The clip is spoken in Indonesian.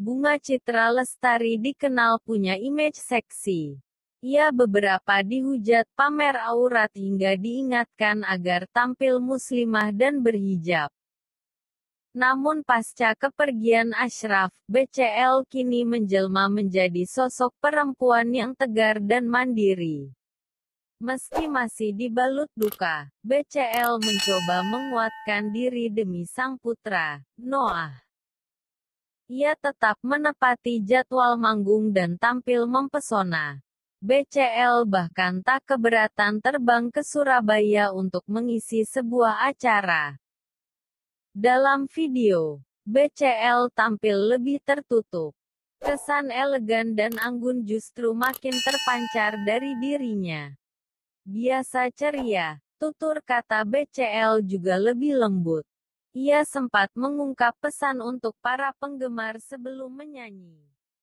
Bunga Citra Lestari dikenal punya image seksi. Ia beberapa dihujat pamer aurat hingga diingatkan agar tampil muslimah dan berhijab. Namun pasca kepergian Ashraf, BCL kini menjelma menjadi sosok perempuan yang tegar dan mandiri. Meski masih dibalut duka, BCL mencoba menguatkan diri demi sang putra, Noah. Ia tetap menepati jadwal manggung dan tampil mempesona. BCL bahkan tak keberatan terbang ke Surabaya untuk mengisi sebuah acara. Dalam video, BCL tampil lebih tertutup. Kesan elegan dan anggun justru makin terpancar dari dirinya. Biasa ceria, tutur kata BCL juga lebih lembut. Ia sempat mengungkap pesan untuk para penggemar sebelum menyanyi.